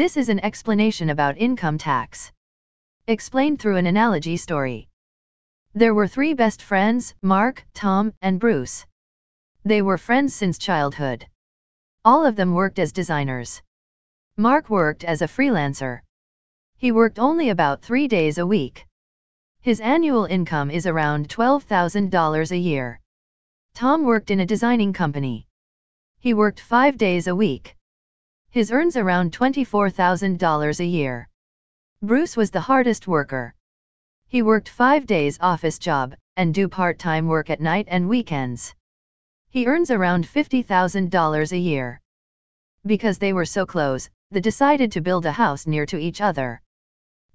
This is an explanation about income tax. Explained through an analogy story. There were three best friends Mark, Tom, and Bruce. They were friends since childhood. All of them worked as designers. Mark worked as a freelancer. He worked only about three days a week. His annual income is around $12,000 a year. Tom worked in a designing company. He worked five days a week. His earns around $24,000 a year. Bruce was the hardest worker. He worked five days office job, and do part-time work at night and weekends. He earns around $50,000 a year. Because they were so close, they decided to build a house near to each other.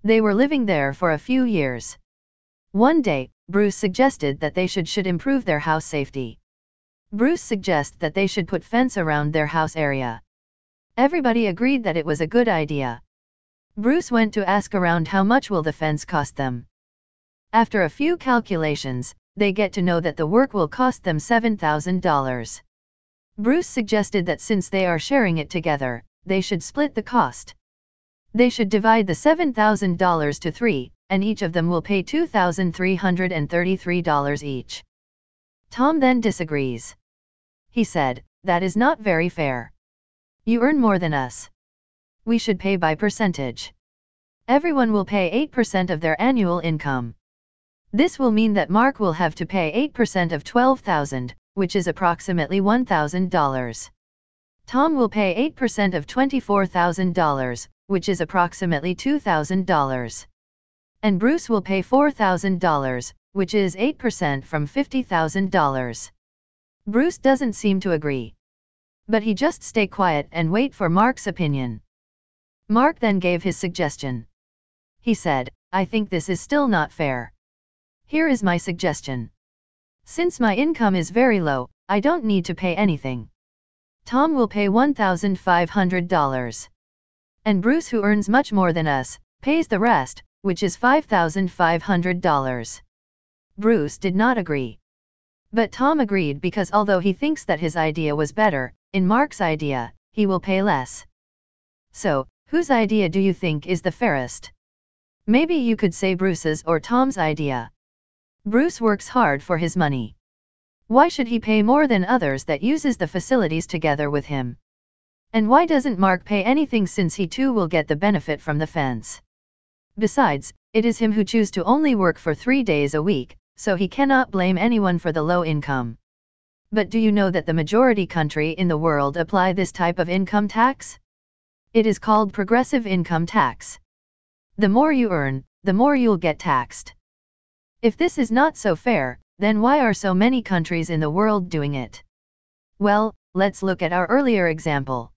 They were living there for a few years. One day, Bruce suggested that they should should improve their house safety. Bruce suggests that they should put fence around their house area. Everybody agreed that it was a good idea. Bruce went to ask around how much will the fence cost them. After a few calculations, they get to know that the work will cost them $7,000. Bruce suggested that since they are sharing it together, they should split the cost. They should divide the $7,000 to three, and each of them will pay $2,333 each. Tom then disagrees. He said, That is not very fair. You earn more than us. We should pay by percentage. Everyone will pay 8% of their annual income. This will mean that Mark will have to pay 8% of 12,000, which is approximately $1,000. Tom will pay 8% of $24,000, which is approximately $2,000. And Bruce will pay $4,000, which is 8% from $50,000. Bruce doesn't seem to agree. But he just stay quiet and wait for Mark's opinion. Mark then gave his suggestion. He said, I think this is still not fair. Here is my suggestion. Since my income is very low, I don't need to pay anything. Tom will pay $1,500. And Bruce, who earns much more than us, pays the rest, which is $5,500. Bruce did not agree. But Tom agreed because although he thinks that his idea was better, in Mark's idea, he will pay less. So, whose idea do you think is the fairest? Maybe you could say Bruce's or Tom's idea. Bruce works hard for his money. Why should he pay more than others that uses the facilities together with him? And why doesn't Mark pay anything since he too will get the benefit from the fence? Besides, it is him who choose to only work for three days a week, so he cannot blame anyone for the low income. But do you know that the majority country in the world apply this type of income tax? It is called progressive income tax. The more you earn, the more you'll get taxed. If this is not so fair, then why are so many countries in the world doing it? Well, let's look at our earlier example.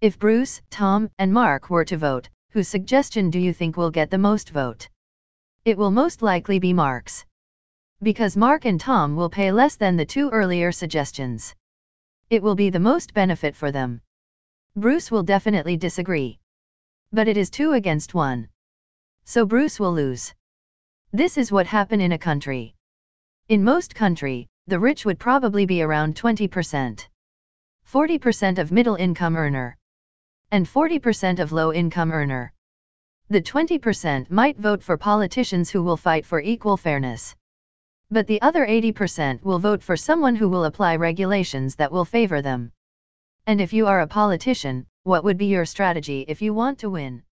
If Bruce, Tom, and Mark were to vote, whose suggestion do you think will get the most vote? It will most likely be Mark's. Because Mark and Tom will pay less than the two earlier suggestions. It will be the most benefit for them. Bruce will definitely disagree. But it is two against one. So Bruce will lose. This is what happen in a country. In most country, the rich would probably be around 20%. 40% of middle income earner. And 40% of low income earner. The 20% might vote for politicians who will fight for equal fairness. But the other 80% will vote for someone who will apply regulations that will favor them. And if you are a politician, what would be your strategy if you want to win?